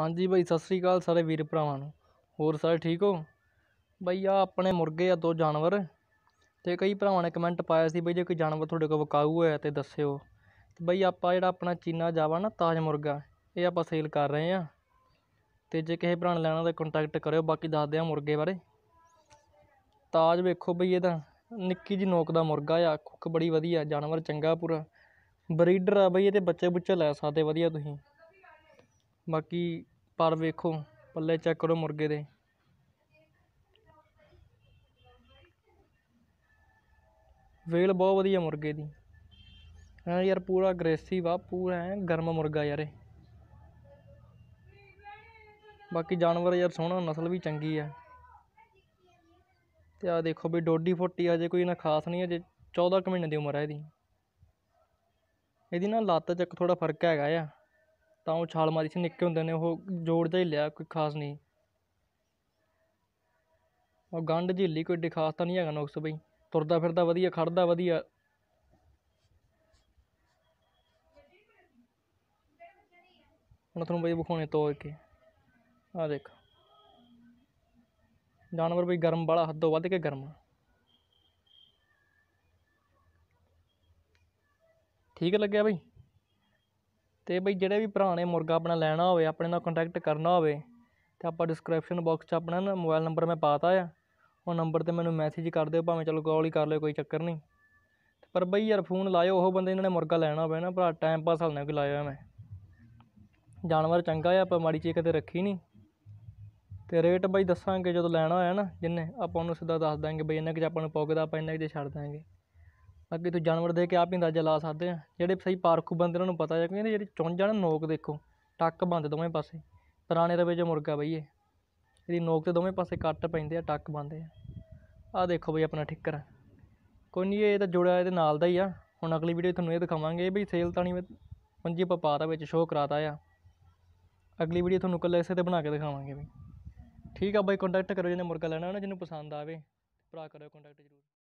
ਹਾਂਜੀ ਭਾਈ ਸਤਿ ਸ੍ਰੀ ਅਕਾਲ ਸਾਰੇ ਵੀਰ ਭਰਾਵਾਂ ਨੂੰ ਹੋਰ ਸਾਰੇ ਠੀਕ ਹੋ ਬਾਈ ਆ ਆਪਣੇ ਮੁਰਗੇ ਆ ਦੋ ਜਾਨਵਰ ਤੇ ਕਈ ਭਰਾਵਾਂ ਨੇ ਕਮੈਂਟ ਪਾਇਆ ਸੀ ਬਈ ਜੇ ਕੋਈ ਜਾਨਵਰ ਤੁਹਾਡੇ ਕੋਲ ਵਕਾਊ ਹੈ ਤੇ ਦੱਸਿਓ ਤੇ ਬਈ ਆਪਾਂ ਜਿਹੜਾ ਆਪਣਾ ਚੀਨਾ ਜਾਵਾ ਨਾ ਤਾਜ ਮੁਰਗਾ ਇਹ ਆਪਾਂ ਸੇਲ ਕਰ ਰਹੇ ਆ ਤੇ ਜੇ ਕਿਸੇ ਭਰਾਣ ਲੈਣਾ ਤਾਂ ਕੰਟੈਕਟ ਕਰਿਓ ਬਾਕੀ ਦੱਸ ਦਿਆਂ ਮੁਰਗੇ ਬਾਰੇ ਤਾਜ ਵੇਖੋ ਬਈ ਇਹਦਾ ਨਿੱਕੀ ਜੀ ਨੋਕ ਦਾ ਮੁਰਗਾ ਆ ਕੁੱਕ ਬੜੀ ਵਧੀਆ ਜਾਨਵਰ ਚੰਗਾ ਪੂਰਾ ਬਰੀਡਰ ਆ ਬਈ ਇਹਦੇ ਬੱਚੇ ਬੁੱਚੇ ਲੈ ਸਕਦੇ ਵਧੀਆ ਤੁਸੀਂ ਬਾਕੀ ਪਰ ਵੇਖੋ ਪੱਲੇ ਚੈੱਕ ਕਰੋ ਮੁਰਗੇ ਦੇ ਵੇਲ ਬਹੁਤ ਵਧੀਆ ਮੁਰਗੇ ਦੀ ਹਾਂ ਯਾਰ ਪੂਰਾ ਅਗਰੈਸਿਵ ਆ ਪੂਰਾ ਗਰਮ ਮੁਰਗਾ ਯਾਰ ਇਹ ਬਾਕੀ ਜਾਨਵਰ ਯਾਰ ਸੋਹਣਾ ਨਸਲ ਵੀ ਚੰਗੀ ਆ ਤੇ ਆ ਦੇਖੋ ਵੀ ਡੋਡੀ ਫੋਟੀ ਅਜੇ ਕੋਈ ਨਾ ਖਾਸ ਨਹੀਂ ਅਜੇ 14 ਕੁ ਮਹੀਨੇ ਦੀ ਉਮਰ ਹੈ ਇਹਦੀ ਇਹਦੀ ਨਾ ਲੱਤ 'ਚ ਇੱਕ ਥੋੜਾ ਫਰਕ ਹੈਗਾ ਆ ਤਾਂ ਉਹ ਛਾਲ ਮਾਰੀ ਸੀ ਨਿੱਕੇ ਹੁੰਦੇ ਨੇ ਉਹ ਜੋੜ ਜਿਹਾ ਹੀ ਲਿਆ ਕੋਈ ਖਾਸ ਨਹੀਂ ਉਹ ਗੰਢ ਝੀਲੀ ਕੋਈ ਖਾਸ ਤਾਂ ਨਹੀਂ ਹੈਗਾ ਨੁਕਸ ਬਈ ਤੁਰਦਾ ਫਿਰਦਾ ਵਧੀਆ ਖੜਦਾ ਵਧੀਆ ਹੁਣ ਤੁਹਾਨੂੰ ਬਈ ਵਿਖਾਉਣੇ ਤੋਂ ਕੇ ਆ ਦੇਖ ਜਾਨਵਰ ਬਈ ਗਰਮ ਵਾਲਾ ਹੱਦੋਂ ਵੱਧ ਕੇ ਗਰਮ ਠੀਕ ਲੱਗਿਆ ਬਈ ਤੇ ਬਈ ਜਿਹੜੇ ਵੀ ਭਰਾ ਨੇ ਮੁਰਗਾ ਆਪਣਾ ਲੈਣਾ ਹੋਵੇ ਆਪਣੇ ਨਾਲ ਕੰਟੈਕਟ ਕਰਨਾ ਹੋਵੇ ਤੇ ਆਪਾਂ ਡਿਸਕ੍ਰਿਪਸ਼ਨ ਬਾਕਸ 'ਚ ਆਪਣਾ ਨਾ ਮੋਬਾਈਲ ਨੰਬਰ ਮੈਂ ਪਾਤਾ ਆ ਉਹ ਨੰਬਰ 'ਤੇ ਮੈਨੂੰ ਮੈਸੇਜ ਕਰ ਦਿਓ ਭਾਵੇਂ ਚਲੋ ਕਾਲ ਹੀ ਕਰ ਲਿਓ ਕੋਈ ਚੱਕਰ ਨਹੀਂ ਪਰ ਬਈ ਯਾਰ ਫੋਨ ਲਾਇਓ ਉਹ ਬੰਦੇ ਇਹਨਾਂ ਨੇ ਮੁਰਗਾ ਲੈਣਾ ਹੋਵੇ ਨਾ ਭਰਾ ਟਾਈਮ ਪਾਸ ਹਲਣਾ ਕਿ ਲਾਇਆ ਮੈਂ ਜਾਨਵਰ ਚੰਗਾ ਆ ਆਪਾਂ ਮਾੜੀ ਚੀਜ਼ ਕਦੇ ਰੱਖੀ ਨਹੀਂ ਤੇ ਰੇਟ ਬਈ ਦੱਸਾਂਗੇ ਜਦੋਂ ਲੈਣਾ ਹੋਇਆ ਨਾ ਜਿੰਨੇ ਆਪਾਂ ਉਹਨੂੰ ਸਿੱਧਾ ਦੱਸ ਦਾਂਗੇ ਬਈ ਇਹਨਾਂ ਕਿ ਆਪਾਂ ਨੂੰ ਪੋਗਦਾ ਆਪਾਂ ਇਹਨਾਂ ਕਿ ਛੱਡ ਦਾਂਗੇ ਅੱਗੇ ਤੋਂ ਜਾਨਵਰ ਦੇਖ ਕੇ ਆਪ ਹੀ ਅੰਦਾਜ਼ਾ ਲਾ ਸਕਦੇ ਹਾਂ ਜਿਹੜੇ ਸਹੀ ਪਾਰਖੂ ਬੰਦੇ ਉਹਨਾਂ ਨੂੰ ਪਤਾ ਹੈ ਕਿਉਂਕਿ ਜਿਹੜੀ ਚੁੰਝ ਆ ਨਾ ਨੋਕ ਦੇਖੋ ਟੱਕ ਬੰਦ ਦੋਵੇਂ ਪਾਸੇ ਪੁਰਾਣੇ ਰਵੇ ਵਿੱਚ ਮੁਰਗਾ ਬਈ ਇਹ ਇਹਦੀ ਨੋਕ 'ਤੇ ਦੋਵੇਂ ਪਾਸੇ ਕੱਟ ਪੈਂਦੇ ਆ ਟੱਕ ਬੰਦੇ ਆ ਆਹ ਦੇਖੋ ਬਈ ਆਪਣਾ ਠਿੱਕਰ ਕੋਈ ਨਹੀਂ ਇਹ ਤਾਂ ਜੁੜਿਆ ਇਹਦੇ ਨਾਲ ਦਾ ਹੀ ਆ ਹੁਣ ਅਗਲੀ ਵੀਡੀਓ ਤੁਹਾਨੂੰ ਇਹ ਦਿਖਾਵਾਂਗੇ ਬਈ ਸੇਲ ਤਾਣੀ ਮੰਜੀ ਆਪਾਂ ਪਾਤਾ ਵਿੱਚ ਸ਼ੋਅ ਕਰਾਤਾ ਆ ਅਗਲੀ ਵੀਡੀਓ ਤੁਹਾਨੂੰ ਕੱਲ ਇਸੇ ਤੇ ਬਣਾ ਕੇ ਦਿਖਾਵਾਂਗੇ ਬਈ ਠੀਕ ਆ ਬਈ ਕੰਟੈਕਟ ਕਰੋ ਜਿਹਨੇ ਮੁਰਗਾ ਲੈਣਾ ਹੋਣਾ ਜਿਹਨੂੰ ਪਸੰਦ ਆਵੇ ਭਰਾ ਕਰਿਓ ਕੰਟੈਕਟ ਜ਼ਰੂਰ